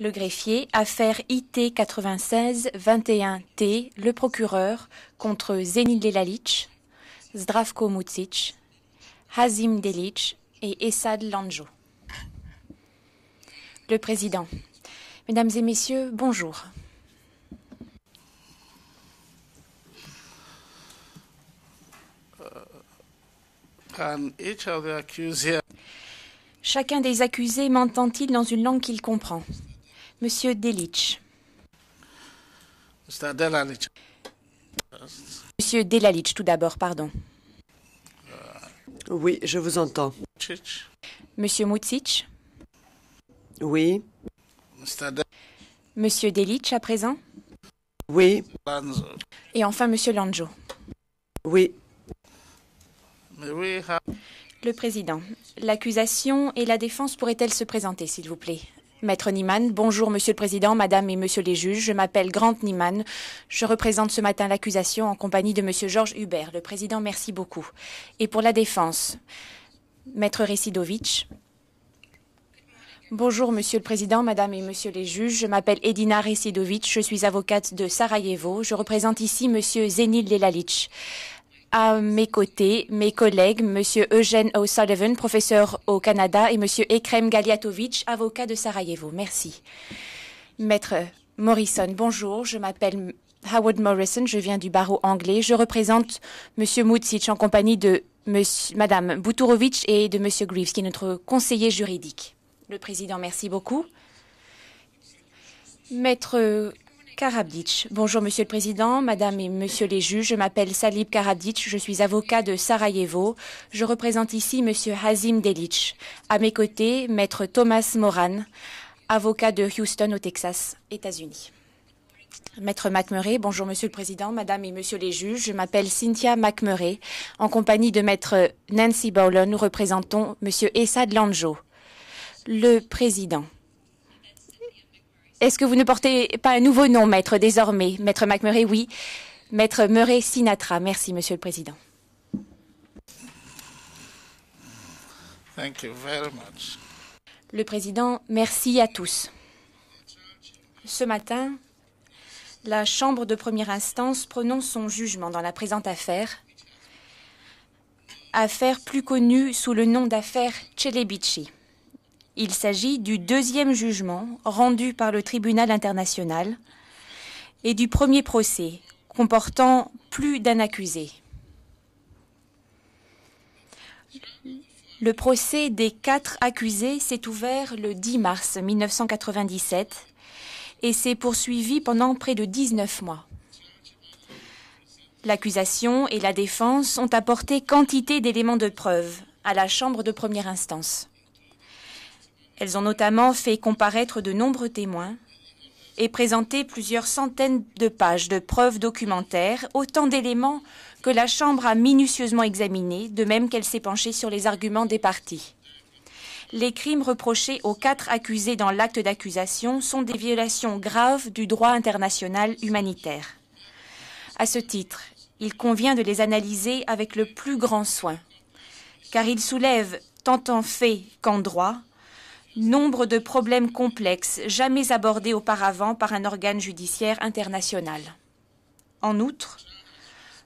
le greffier, affaire IT 96 21 T, le procureur, contre Zenil Delalic, Zdravko Mucic, Hazim Delic et Esad Lanjo. Le président. Mesdames et messieurs, bonjour. Euh, um, Chacun des accusés m'entend-il dans une langue qu'il comprend Monsieur Delic. Monsieur Delalic, tout d'abord, pardon. Oui, je vous entends. Monsieur Moutsic Oui. Monsieur Delic, à présent Oui. Et enfin, Monsieur Lanjo Oui. Le Président, l'accusation et la défense pourraient-elles se présenter, s'il vous plaît Maître Niman, bonjour Monsieur le Président, Madame et Monsieur les juges. Je m'appelle Grant Niman. Je représente ce matin l'accusation en compagnie de Monsieur Georges Hubert. Le Président, merci beaucoup. Et pour la défense, Maître Residovic. Bonjour Monsieur le Président, Madame et Monsieur les juges. Je m'appelle Edina Residovic. Je suis avocate de Sarajevo. Je représente ici Monsieur Zenil Lelalic. À mes côtés, mes collègues, Monsieur Eugène O'Sullivan, professeur au Canada, et M. Ekrem Galiatovic, avocat de Sarajevo. Merci. Maître Morrison, bonjour. Je m'appelle Howard Morrison. Je viens du barreau anglais. Je représente Monsieur Mutsic en compagnie de Monsieur, Madame Boutourovitch et de Monsieur Greaves, qui est notre conseiller juridique. Le président, merci beaucoup. Maître Karabdic. Bonjour Monsieur le Président, Madame et Monsieur les juges, je m'appelle Salib Karabdic, je suis avocat de Sarajevo. Je représente ici Monsieur Hazim Delic. À mes côtés, Maître Thomas Moran, avocat de Houston au Texas, États-Unis. Maître McMurray, bonjour Monsieur le Président, Madame et Monsieur les juges, je m'appelle Cynthia McMurray. En compagnie de Maître Nancy Bowler, nous représentons Monsieur Essad Lanjo. Le Président. Est-ce que vous ne portez pas un nouveau nom, maître, désormais Maître McMurray, oui. Maître Murray Sinatra. Merci, Monsieur le Président. Le Président, merci à tous. Ce matin, la Chambre de première instance prononce son jugement dans la présente affaire, affaire plus connue sous le nom d'affaire Celebici. Il s'agit du deuxième jugement rendu par le tribunal international et du premier procès comportant plus d'un accusé. Le procès des quatre accusés s'est ouvert le 10 mars 1997 et s'est poursuivi pendant près de 19 mois. L'accusation et la défense ont apporté quantité d'éléments de preuve à la Chambre de première instance. Elles ont notamment fait comparaître de nombreux témoins et présenté plusieurs centaines de pages de preuves documentaires, autant d'éléments que la Chambre a minutieusement examinés, de même qu'elle s'est penchée sur les arguments des parties. Les crimes reprochés aux quatre accusés dans l'acte d'accusation sont des violations graves du droit international humanitaire. À ce titre, il convient de les analyser avec le plus grand soin, car ils soulèvent, tant en fait qu'en droit, nombre de problèmes complexes jamais abordés auparavant par un organe judiciaire international. En outre,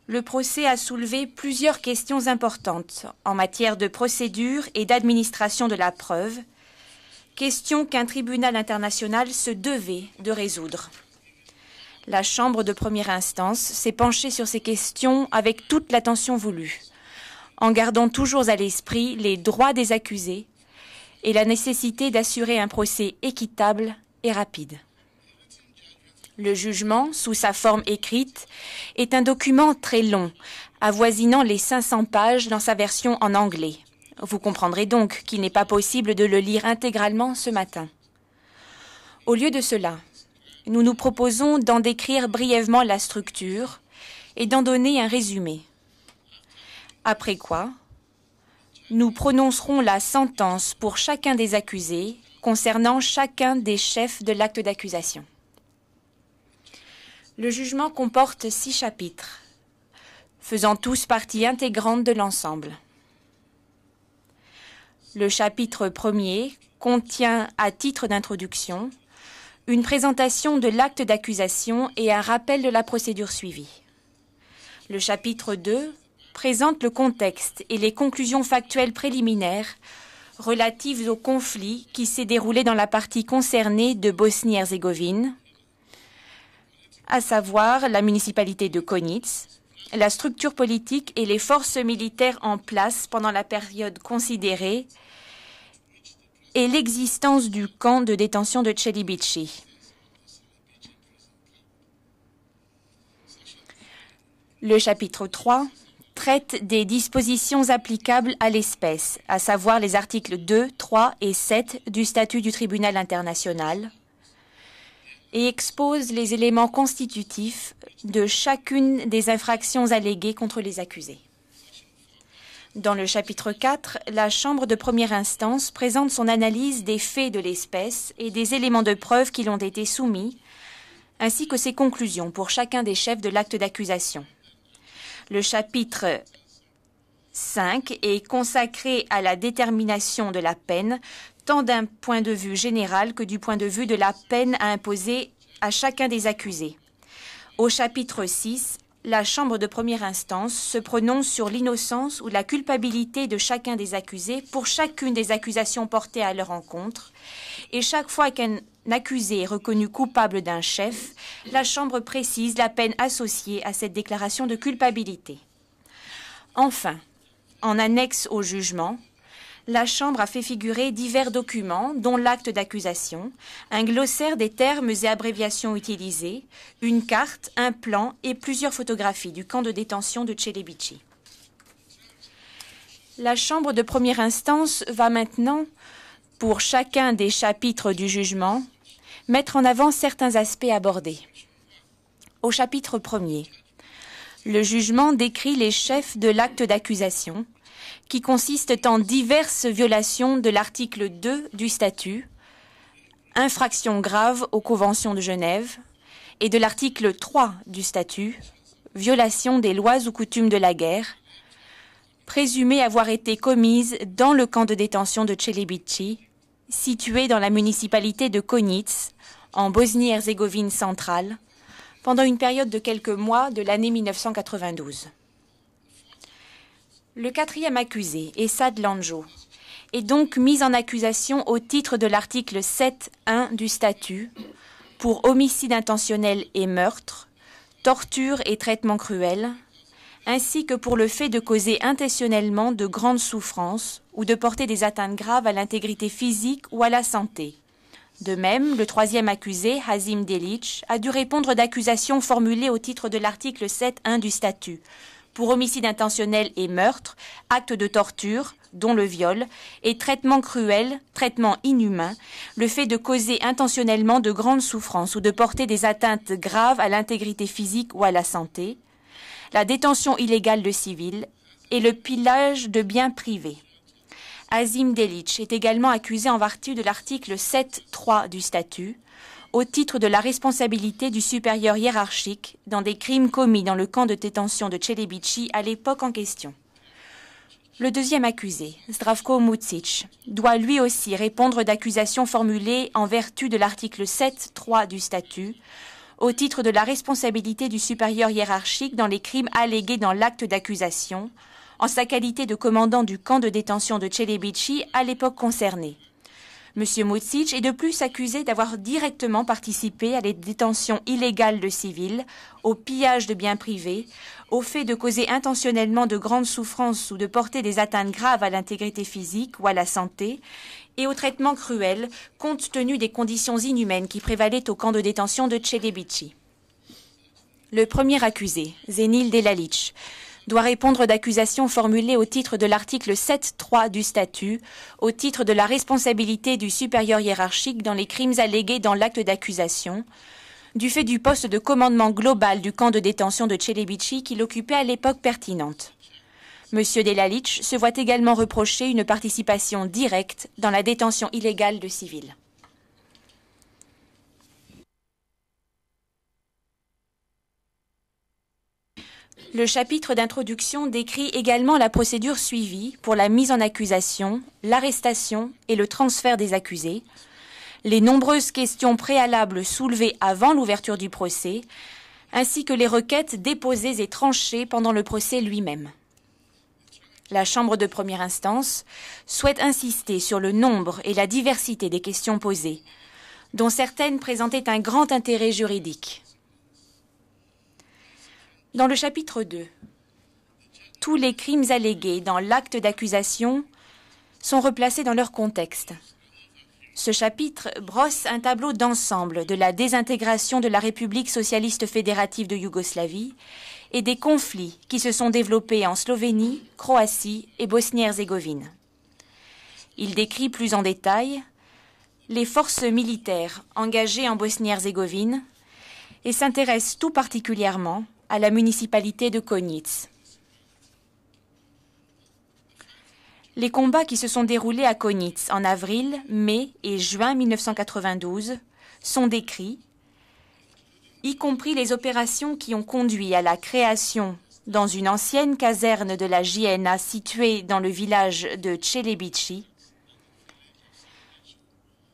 le procès a soulevé plusieurs questions importantes en matière de procédure et d'administration de la preuve, questions qu'un tribunal international se devait de résoudre. La Chambre de première instance s'est penchée sur ces questions avec toute l'attention voulue, en gardant toujours à l'esprit les droits des accusés et la nécessité d'assurer un procès équitable et rapide. Le jugement, sous sa forme écrite, est un document très long, avoisinant les 500 pages dans sa version en anglais. Vous comprendrez donc qu'il n'est pas possible de le lire intégralement ce matin. Au lieu de cela, nous nous proposons d'en décrire brièvement la structure et d'en donner un résumé. Après quoi, nous prononcerons la sentence pour chacun des accusés concernant chacun des chefs de l'acte d'accusation. Le jugement comporte six chapitres, faisant tous partie intégrante de l'ensemble. Le chapitre premier contient, à titre d'introduction, une présentation de l'acte d'accusation et un rappel de la procédure suivie. Le chapitre 2 présente le contexte et les conclusions factuelles préliminaires relatives au conflit qui s'est déroulé dans la partie concernée de Bosnie-Herzégovine, à savoir la municipalité de Konitz, la structure politique et les forces militaires en place pendant la période considérée et l'existence du camp de détention de Chelibici. Le chapitre 3 traite des dispositions applicables à l'espèce, à savoir les articles 2, 3 et 7 du statut du tribunal international, et expose les éléments constitutifs de chacune des infractions alléguées contre les accusés. Dans le chapitre 4, la Chambre de première instance présente son analyse des faits de l'espèce et des éléments de preuve qui l'ont été soumis, ainsi que ses conclusions pour chacun des chefs de l'acte d'accusation. Le chapitre 5 est consacré à la détermination de la peine, tant d'un point de vue général que du point de vue de la peine à imposer à chacun des accusés. Au chapitre 6, la Chambre de première instance se prononce sur l'innocence ou la culpabilité de chacun des accusés pour chacune des accusations portées à leur encontre, et chaque fois qu'un accusé est reconnu coupable d'un chef, la Chambre précise la peine associée à cette déclaration de culpabilité. Enfin, en annexe au jugement, la Chambre a fait figurer divers documents, dont l'acte d'accusation, un glossaire des termes et abréviations utilisés, une carte, un plan et plusieurs photographies du camp de détention de Celebici. La Chambre de première instance va maintenant, pour chacun des chapitres du jugement, mettre en avant certains aspects abordés. Au chapitre 1er, le jugement décrit les chefs de l'acte d'accusation, qui consistent en diverses violations de l'article 2 du statut, infraction grave aux conventions de Genève, et de l'article 3 du statut, violation des lois ou coutumes de la guerre, présumées avoir été commises dans le camp de détention de Chelibichi situé dans la municipalité de Konitz, en Bosnie-Herzégovine centrale, pendant une période de quelques mois de l'année 1992. Le quatrième accusé, Essad Lanjo, est donc mis en accusation au titre de l'article 7.1 du statut pour homicide intentionnel et meurtre, torture et traitement cruel, ainsi que pour le fait de causer intentionnellement de grandes souffrances ou de porter des atteintes graves à l'intégrité physique ou à la santé. De même, le troisième accusé, Hazim Delic, a dû répondre d'accusations formulées au titre de l'article 7.1 du statut pour homicide intentionnel et meurtre, acte de torture, dont le viol, et traitement cruel, traitement inhumain, le fait de causer intentionnellement de grandes souffrances ou de porter des atteintes graves à l'intégrité physique ou à la santé, la détention illégale de civils et le pillage de biens privés. Azim Delic est également accusé en vertu de l'article 7.3 du statut au titre de la responsabilité du supérieur hiérarchique dans des crimes commis dans le camp de détention de Chelebici à l'époque en question. Le deuxième accusé, Zdravko Mucic, doit lui aussi répondre d'accusations formulées en vertu de l'article 7.3 du statut au titre de la responsabilité du supérieur hiérarchique dans les crimes allégués dans l'acte d'accusation, en sa qualité de commandant du camp de détention de Celebici à l'époque concernée. M. Mutsic est de plus accusé d'avoir directement participé à les détentions illégales de civils, au pillage de biens privés, au fait de causer intentionnellement de grandes souffrances ou de porter des atteintes graves à l'intégrité physique ou à la santé, et au traitement cruel compte tenu des conditions inhumaines qui prévalaient au camp de détention de Chelebici. Le premier accusé, Zénil Delalic, doit répondre d'accusations formulées au titre de l'article 7.3 du statut, au titre de la responsabilité du supérieur hiérarchique dans les crimes allégués dans l'acte d'accusation, du fait du poste de commandement global du camp de détention de Tchelebichi qu'il occupait à l'époque pertinente. M. Delalic se voit également reprocher une participation directe dans la détention illégale de civils. Le chapitre d'introduction décrit également la procédure suivie pour la mise en accusation, l'arrestation et le transfert des accusés, les nombreuses questions préalables soulevées avant l'ouverture du procès, ainsi que les requêtes déposées et tranchées pendant le procès lui-même la Chambre de première instance, souhaite insister sur le nombre et la diversité des questions posées, dont certaines présentaient un grand intérêt juridique. Dans le chapitre 2, tous les crimes allégués dans l'acte d'accusation sont replacés dans leur contexte. Ce chapitre brosse un tableau d'ensemble de la désintégration de la République socialiste fédérative de Yougoslavie et des conflits qui se sont développés en Slovénie, Croatie et Bosnie-Herzégovine. Il décrit plus en détail les forces militaires engagées en Bosnie-Herzégovine et s'intéresse tout particulièrement à la municipalité de Konitz. Les combats qui se sont déroulés à Konitz en avril, mai et juin 1992 sont décrits y compris les opérations qui ont conduit à la création, dans une ancienne caserne de la JNA située dans le village de Čelebići,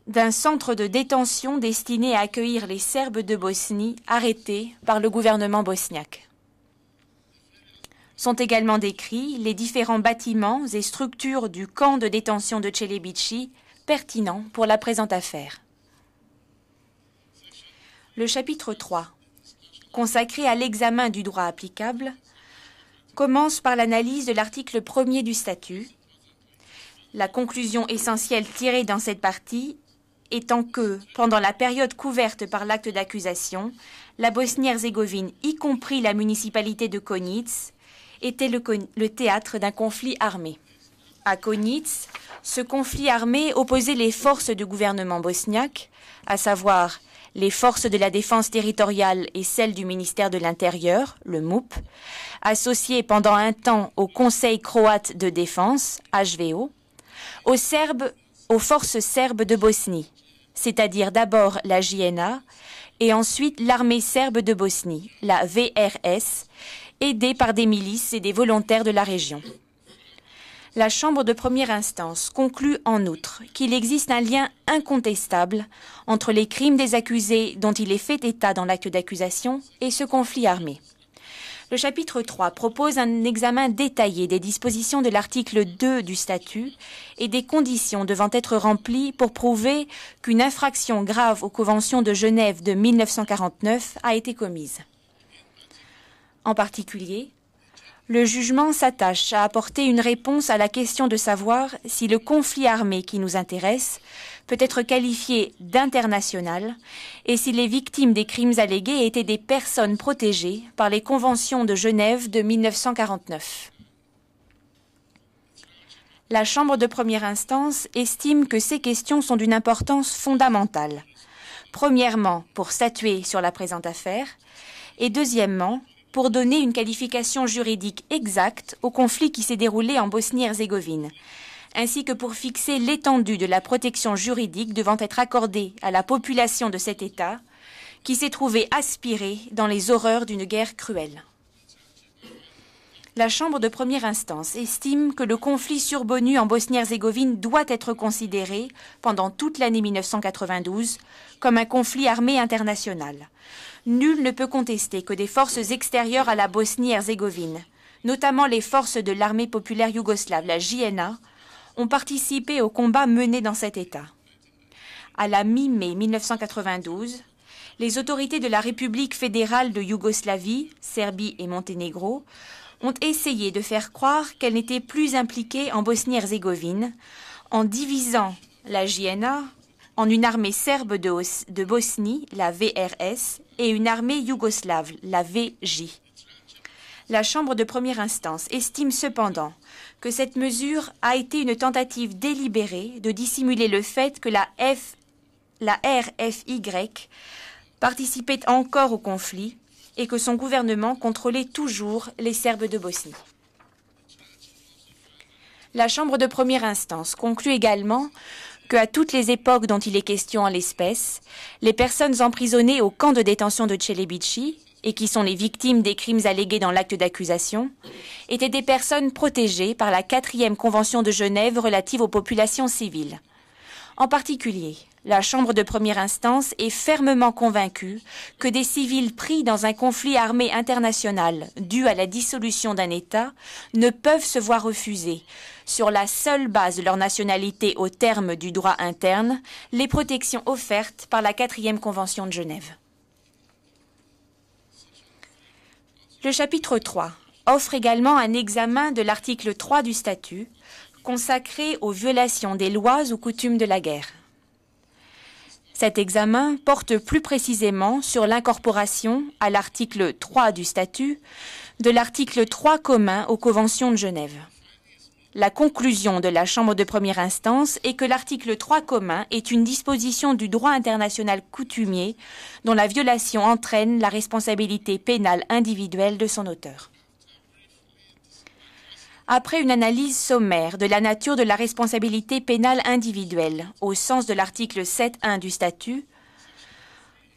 d'un centre de détention destiné à accueillir les Serbes de Bosnie arrêtés par le gouvernement bosniaque. Sont également décrits les différents bâtiments et structures du camp de détention de Čelebići pertinents pour la présente affaire le chapitre 3, consacré à l'examen du droit applicable, commence par l'analyse de l'article 1er du statut, la conclusion essentielle tirée dans cette partie étant que, pendant la période couverte par l'acte d'accusation, la Bosnie-Herzégovine, y compris la municipalité de Konitz, était le, théâtre d'un conflit armé. À Konitz, ce conflit armé opposait les forces du gouvernement bosniaque, à savoir les forces de la défense territoriale et celles du ministère de l'Intérieur, le MOUP, associées pendant un temps au Conseil croate de défense, HVO, aux Serbes, aux forces serbes de Bosnie, c'est-à-dire d'abord la JNA et ensuite l'armée serbe de Bosnie, la VRS, aidée par des milices et des volontaires de la région. La Chambre de première instance conclut en outre qu'il existe un lien incontestable entre les crimes des accusés dont il est fait état dans l'acte d'accusation et ce conflit armé. Le chapitre 3 propose un examen détaillé des dispositions de l'article 2 du statut et des conditions devant être remplies pour prouver qu'une infraction grave aux conventions de Genève de 1949 a été commise. En particulier, le jugement s'attache à apporter une réponse à la question de savoir si le conflit armé qui nous intéresse peut être qualifié d'international et si les victimes des crimes allégués étaient des personnes protégées par les conventions de Genève de 1949. La Chambre de première instance estime que ces questions sont d'une importance fondamentale. Premièrement, pour statuer sur la présente affaire, et deuxièmement, pour donner une qualification juridique exacte au conflit qui s'est déroulé en Bosnie-Herzégovine, ainsi que pour fixer l'étendue de la protection juridique devant être accordée à la population de cet État qui s'est trouvée aspirée dans les horreurs d'une guerre cruelle. La Chambre de première instance estime que le conflit survenu en Bosnie-Herzégovine doit être considéré, pendant toute l'année 1992, comme un conflit armé international. Nul ne peut contester que des forces extérieures à la Bosnie-Herzégovine, notamment les forces de l'armée populaire yougoslave, la JNA, ont participé aux combats menés dans cet État. À la mi-mai 1992, les autorités de la République fédérale de Yougoslavie, Serbie et Monténégro ont essayé de faire croire qu'elle n'était plus impliquée en Bosnie-Herzégovine en divisant la JNA en une armée serbe de, Bosnie, la VRS, et une armée yougoslave, la VJ. La Chambre de première instance estime cependant que cette mesure a été une tentative délibérée de dissimuler le fait que la, F, la RFY participait encore au conflit et que son gouvernement contrôlait toujours les Serbes de Bosnie. La Chambre de première instance conclut également que à toutes les époques dont il est question en l'espèce, les personnes emprisonnées au camp de détention de Celebici et qui sont les victimes des crimes allégués dans l'acte d'accusation, étaient des personnes protégées par la quatrième convention de Genève relative aux populations civiles. En particulier, la Chambre de première instance est fermement convaincue que des civils pris dans un conflit armé international dû à la dissolution d'un État ne peuvent se voir refuser, sur la seule base de leur nationalité au terme du droit interne, les protections offertes par la quatrième Convention de Genève. Le chapitre 3 offre également un examen de l'article 3 du statut consacré aux violations des lois ou coutumes de la guerre. Cet examen porte plus précisément sur l'incorporation, à l'article 3 du statut, de l'article 3 commun aux conventions de Genève. La conclusion de la Chambre de première instance est que l'article 3 commun est une disposition du droit international coutumier dont la violation entraîne la responsabilité pénale individuelle de son auteur après une analyse sommaire de la nature de la responsabilité pénale individuelle au sens de l'article 7.1 du statut,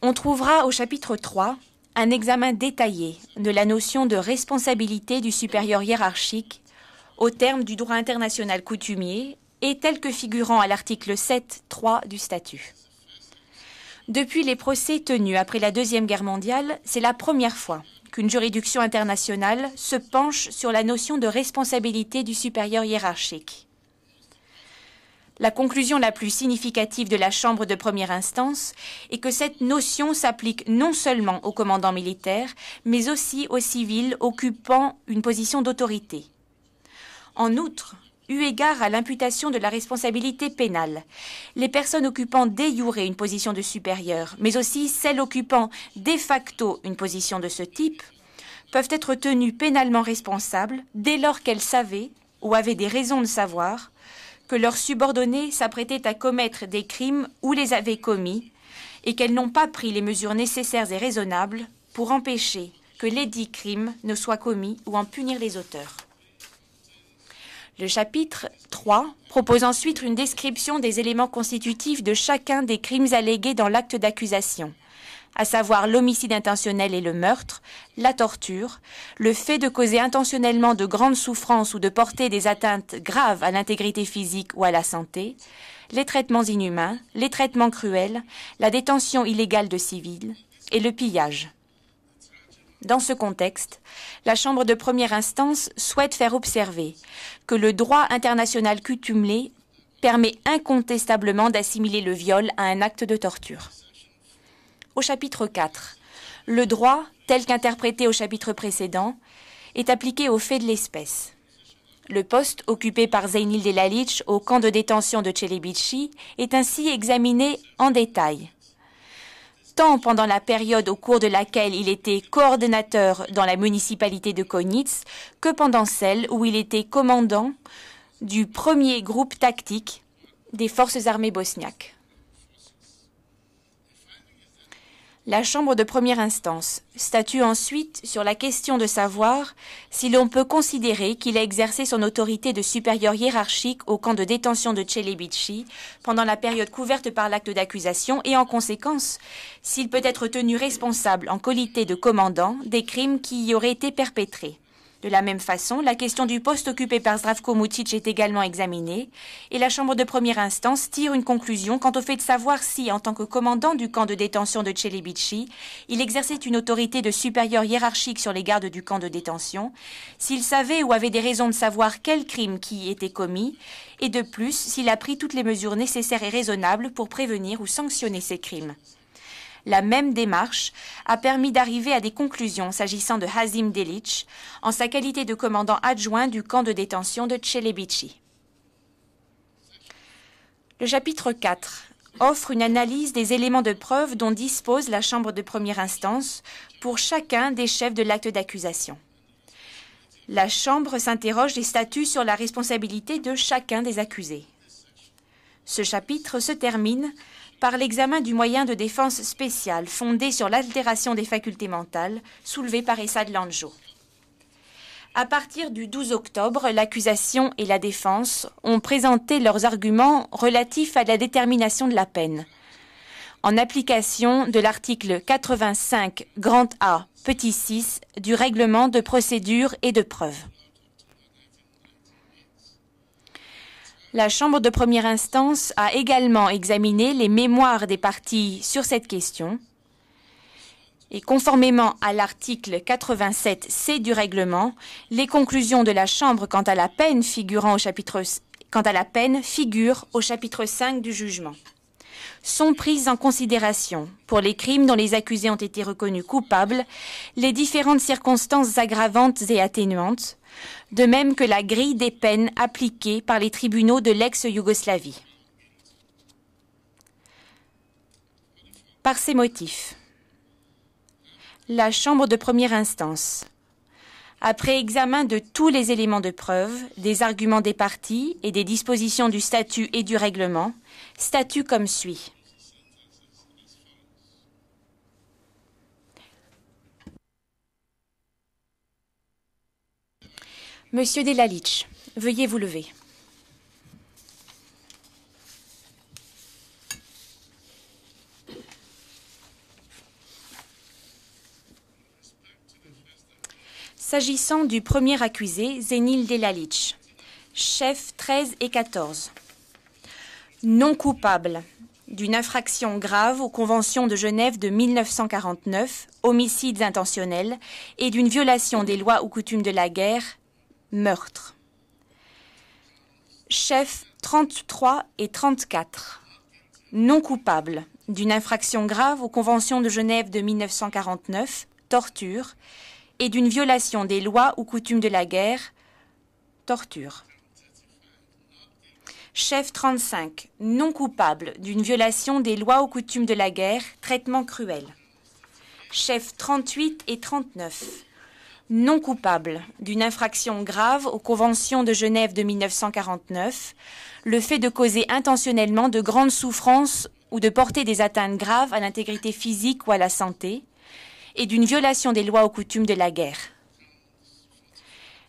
on trouvera au chapitre 3 un examen détaillé de la notion de responsabilité du supérieur hiérarchique au terme du droit international coutumier et tel que figurant à l'article 7.3 du statut. Depuis les procès tenus après la Deuxième Guerre mondiale, c'est la première fois qu'une juridiction internationale se penche sur la notion de responsabilité du supérieur hiérarchique. La conclusion la plus significative de la Chambre de première instance est que cette notion s'applique non seulement aux commandants militaires, mais aussi aux civils occupant une position d'autorité. En outre, eu égard à l'imputation de la responsabilité pénale. Les personnes occupant de une position de supérieur, mais aussi celles occupant de facto une position de ce type, peuvent être tenues pénalement responsables dès lors qu'elles savaient, ou avaient des raisons de savoir, que leurs subordonnés s'apprêtaient à commettre des crimes ou les avaient commis, et qu'elles n'ont pas pris les mesures nécessaires et raisonnables pour empêcher que lesdits crimes ne soient commis ou en punir les auteurs. Le chapitre 3 propose ensuite une description des éléments constitutifs de chacun des crimes allégués dans l'acte d'accusation, à savoir l'homicide intentionnel et le meurtre, la torture, le fait de causer intentionnellement de grandes souffrances ou de porter des atteintes graves à l'intégrité physique ou à la santé, les traitements inhumains, les traitements cruels, la détention illégale de civils et le pillage. Dans ce contexte, la Chambre de première instance souhaite faire observer que le droit international coutumelé permet incontestablement d'assimiler le viol à un acte de torture. Au chapitre 4, le droit, tel qu'interprété au chapitre précédent, est appliqué aux faits de l'espèce. Le poste occupé par Zeynil Delalic au camp de détention de Celebici est ainsi examiné en détail tant pendant la période au cours de laquelle il était coordonnateur dans la municipalité de Konitz que pendant celle où il était commandant du premier groupe tactique des forces armées bosniaques. la Chambre de première instance statue ensuite sur la question de savoir si l'on peut considérer qu'il a exercé son autorité de supérieur hiérarchique au camp de détention de Celebici pendant la période couverte par l'acte d'accusation et en conséquence s'il peut être tenu responsable en qualité de commandant des crimes qui y auraient été perpétrés. De la même façon, la question du poste occupé par Zdravko Mucic est également examinée et la Chambre de première instance tire une conclusion quant au fait de savoir si, en tant que commandant du camp de détention de Celebici, il exerçait une autorité de supérieur hiérarchique sur les gardes du camp de détention, s'il savait ou avait des raisons de savoir quels crimes qui y était commis et de plus s'il a pris toutes les mesures nécessaires et raisonnables pour prévenir ou sanctionner ces crimes la même démarche a permis d'arriver à des conclusions s'agissant de Hazim Delic en sa qualité de commandant adjoint du camp de détention de Celebici. Le chapitre 4 offre une analyse des éléments de preuve dont dispose la Chambre de première instance pour chacun des chefs de l'acte d'accusation. La Chambre s'interroge des statuts sur la responsabilité de chacun des accusés. Ce chapitre se termine par l'examen du moyen de défense spécial fondé sur l'altération des facultés mentales soulevé par Essad Langeau. À partir du 12 octobre, l'accusation et la défense ont présenté leurs arguments relatifs à la détermination de la peine. En application de l'article 85 grand A petit 6 du règlement de procédure et de preuve. La Chambre de première instance a également examiné les mémoires des parties sur cette question et conformément à l'article 87 C du règlement, les conclusions de la Chambre quant à la peine figurant au chapitre quant à la peine figurent au chapitre 5 du jugement sont prises en considération pour les crimes dont les accusés ont été reconnus coupables, les différentes circonstances aggravantes et atténuantes, de même que la grille des peines appliquées par les tribunaux de l'ex-Yougoslavie. Par ces motifs, la Chambre de première instance après examen de tous les éléments de preuve, des arguments des parties et des dispositions du statut et du règlement, Statut comme suit. Monsieur Delalitch, veuillez vous lever. S'agissant du premier accusé, Zénil Delalitch, chef 13 et 14, non coupable d'une infraction grave aux conventions de Genève de 1949, homicides intentionnels, et d'une violation des lois ou coutumes de la guerre, meurtre. Chef 33 et 34. Non coupable d'une infraction grave aux conventions de Genève de 1949, torture, et d'une violation des lois ou coutumes de la guerre, torture chef 35, non coupable d'une violation des lois ou coutumes de la guerre, traitement cruel. Chef 38 et 39, non coupable d'une infraction grave aux conventions de Genève de 1949, le fait de causer intentionnellement de grandes souffrances ou de porter des atteintes graves à l'intégrité physique ou à la santé, et d'une violation des lois ou coutumes de la guerre.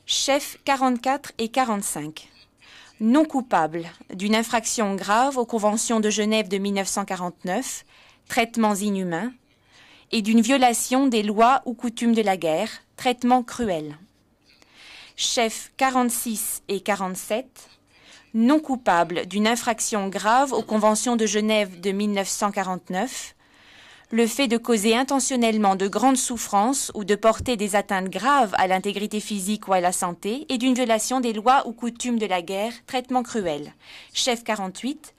Chef 44 et 45 non coupable d'une infraction grave aux conventions de Genève de 1949, traitements inhumains, et d'une violation des lois ou coutumes de la guerre, traitements cruels. Chefs 46 et 47, non coupable d'une infraction grave aux conventions de Genève de 1949, le fait de causer intentionnellement de grandes souffrances ou de porter des atteintes graves à l'intégrité physique ou à la santé et d'une violation des lois ou coutumes de la guerre, traitement cruel. Chef 48,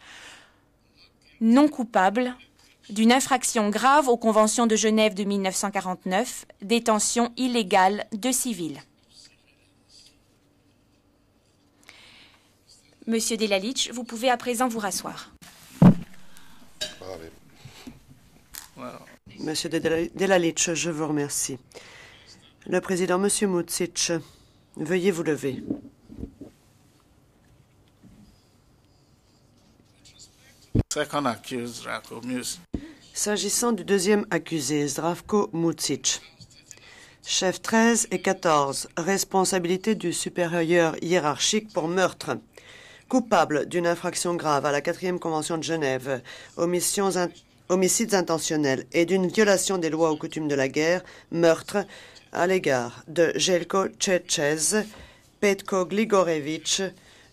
non coupable d'une infraction grave aux conventions de Genève de 1949, détention illégale de civils. Monsieur Delalic, vous pouvez à présent vous rasseoir. Ah, Monsieur Delalic, je vous remercie. Le président, Monsieur Mutsic, veuillez vous lever. S'agissant du deuxième accusé, Zdravko Mutsic, chef 13 et 14, responsabilité du supérieur hiérarchique pour meurtre, coupable d'une infraction grave à la quatrième convention de Genève, omissions homicides intentionnels et d'une violation des lois ou coutumes de la guerre, meurtre, à l'égard de Jelko Tchetchez, Petko Gligorevich,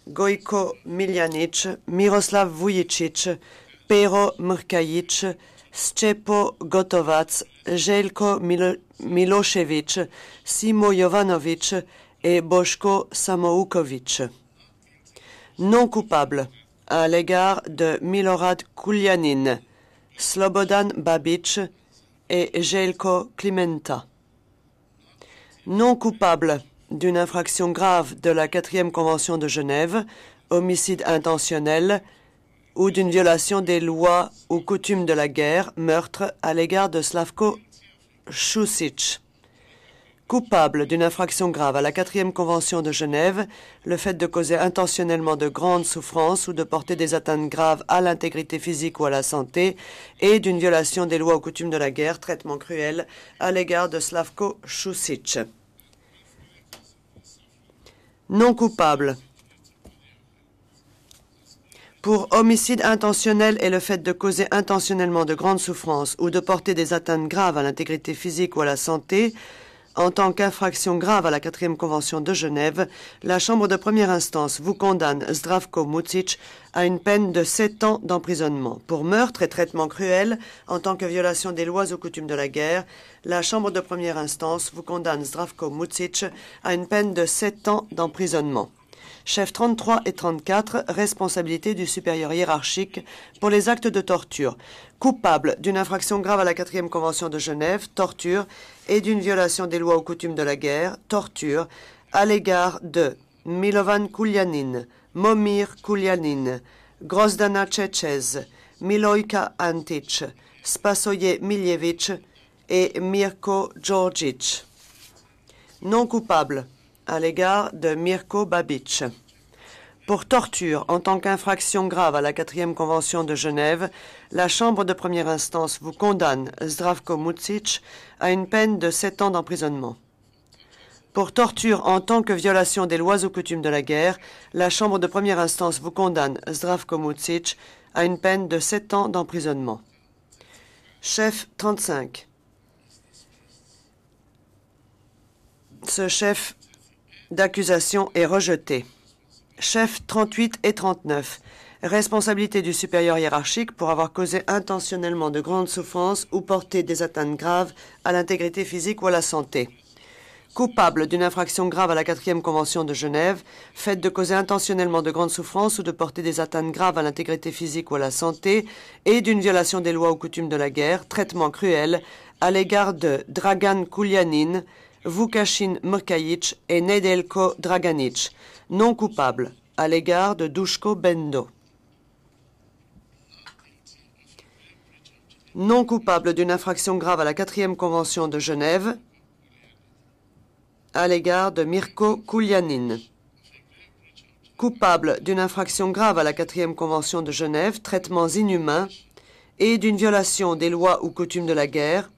Gojko Miljanic, Miroslav Vujicic, Pero Mrkajic, Stepo Gotovac, Jelko Milošević, Simo Jovanovic et Boško Samoukovic. Non coupable à l'égard de Milorad Kuljanin, Slobodan Babic et Jelko Klimenta. Non coupables d'une infraction grave de la quatrième convention de Genève, homicide intentionnel ou d'une violation des lois ou coutumes de la guerre, meurtre à l'égard de Slavko Šušić coupable d'une infraction grave à la quatrième convention de Genève, le fait de causer intentionnellement de grandes souffrances ou de porter des atteintes graves à l'intégrité physique ou à la santé, et d'une violation des lois ou coutumes de la guerre, traitement cruel à l'égard de Slavko Šušić. Non coupable pour homicide intentionnel et le fait de causer intentionnellement de grandes souffrances ou de porter des atteintes graves à l'intégrité physique ou à la santé, en tant qu'infraction grave à la quatrième convention de Genève, la Chambre de première instance vous condamne Zdravko Mucic à une peine de sept ans d'emprisonnement. Pour meurtre et traitement cruel, en tant que violation des lois ou coutumes de la guerre, la Chambre de première instance vous condamne Zdravko Mucic à une peine de sept ans d'emprisonnement chefs 33 et 34, responsabilité du supérieur hiérarchique pour les actes de torture, Coupable d'une infraction grave à la 4e Convention de Genève, torture, et d'une violation des lois ou coutumes de la guerre, torture, à l'égard de Milovan Koulianin, Momir Koulianin, Grozdana Tchetchez, Milojka Antic, Spasoye Miljevic et Mirko Djordjic. Non coupable à l'égard de Mirko Babic. Pour torture en tant qu'infraction grave à la quatrième convention de Genève, la Chambre de première instance vous condamne, Zdravko Mucic, à une peine de sept ans d'emprisonnement. Pour torture en tant que violation des lois ou coutumes de la guerre, la Chambre de première instance vous condamne, Zdravko Mucic, à une peine de sept ans d'emprisonnement. Chef 35. Ce chef d'accusation est rejetée. Chef 38 et 39. Responsabilité du supérieur hiérarchique pour avoir causé intentionnellement de grandes souffrances ou porté des atteintes graves à l'intégrité physique ou à la santé. Coupable d'une infraction grave à la quatrième convention de Genève, faite de causer intentionnellement de grandes souffrances ou de porter des atteintes graves à l'intégrité physique ou à la santé, et d'une violation des lois ou coutumes de la guerre, traitement cruel, à l'égard de Dragan Koulianine, Vukasin Mrkajic et Nedelko Draganic, non coupables à l'égard de Dushko Bendo. Non coupable d'une infraction grave à la quatrième Convention de Genève à l'égard de Mirko Koulianin. Coupable d'une infraction grave à la quatrième Convention de Genève, traitements inhumains et d'une violation des lois ou coutumes de la guerre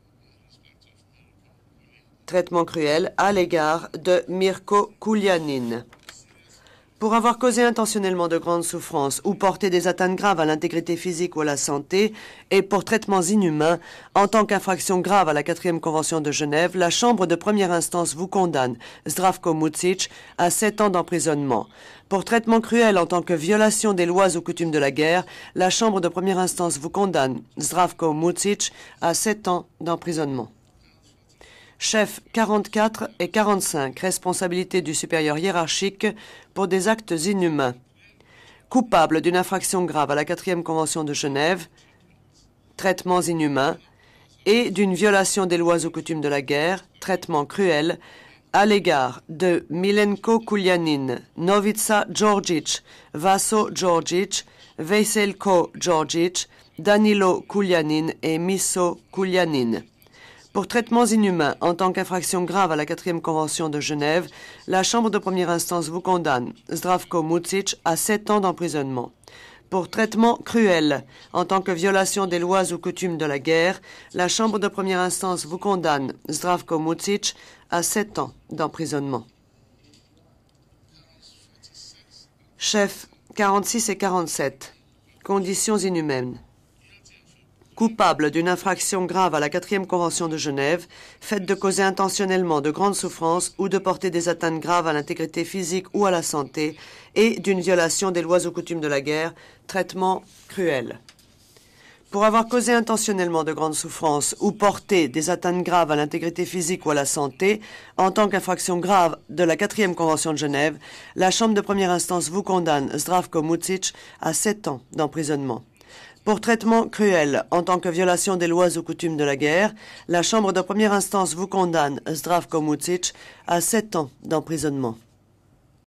traitement cruel à l'égard de Mirko Koulianin. Pour avoir causé intentionnellement de grandes souffrances ou porté des atteintes graves à l'intégrité physique ou à la santé, et pour traitements inhumains, en tant qu'infraction grave à la quatrième convention de Genève, la Chambre de première instance vous condamne, Zdravko Mucic, à sept ans d'emprisonnement. Pour traitement cruel en tant que violation des lois ou coutumes de la guerre, la Chambre de première instance vous condamne, Zdravko Mucic, à sept ans d'emprisonnement chef 44 et 45, responsabilité du supérieur hiérarchique pour des actes inhumains. Coupable d'une infraction grave à la 4e Convention de Genève, traitements inhumains, et d'une violation des lois ou coutumes de la guerre, traitements cruels, à l'égard de Milenko Kulyanin, Novica Georgic, Vaso Georgic, Veselko Georgic, Danilo Kulyanin et Miso Kulyanin. Pour traitements inhumains en tant qu'infraction grave à la quatrième Convention de Genève, la Chambre de première instance vous condamne, Zdravko Mucic, à sept ans d'emprisonnement. Pour traitement cruels, en tant que violation des lois ou coutumes de la guerre, la Chambre de première instance vous condamne, Zdravko Mucic, à sept ans d'emprisonnement. Chef 46 et 47. Conditions inhumaines coupable d'une infraction grave à la quatrième convention de Genève, faite de causer intentionnellement de grandes souffrances ou de porter des atteintes graves à l'intégrité physique ou à la santé, et d'une violation des lois ou coutumes de la guerre, traitement cruel. Pour avoir causé intentionnellement de grandes souffrances ou porté des atteintes graves à l'intégrité physique ou à la santé, en tant qu'infraction grave de la quatrième convention de Genève, la Chambre de première instance vous condamne Zdravko Mucic à sept ans d'emprisonnement. Pour traitement cruel, en tant que violation des lois ou coutumes de la guerre, la Chambre de première instance vous condamne, Zdravko Mucic, à sept ans d'emprisonnement.